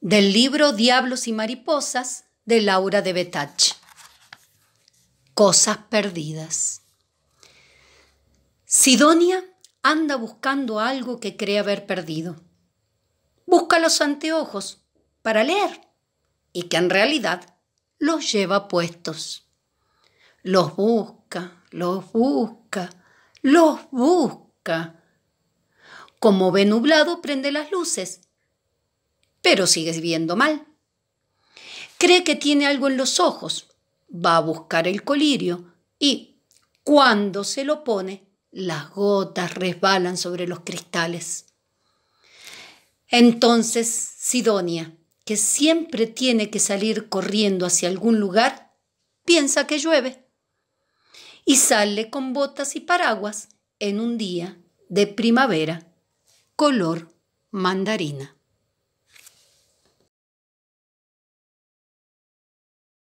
del libro Diablos y Mariposas de Laura de Betach. Cosas perdidas. Sidonia anda buscando algo que cree haber perdido. Busca los anteojos para leer y que en realidad los lleva puestos. Los busca, los busca, los busca. Como ve nublado, prende las luces pero sigue viendo mal. Cree que tiene algo en los ojos, va a buscar el colirio y, cuando se lo pone, las gotas resbalan sobre los cristales. Entonces Sidonia, que siempre tiene que salir corriendo hacia algún lugar, piensa que llueve y sale con botas y paraguas en un día de primavera color mandarina.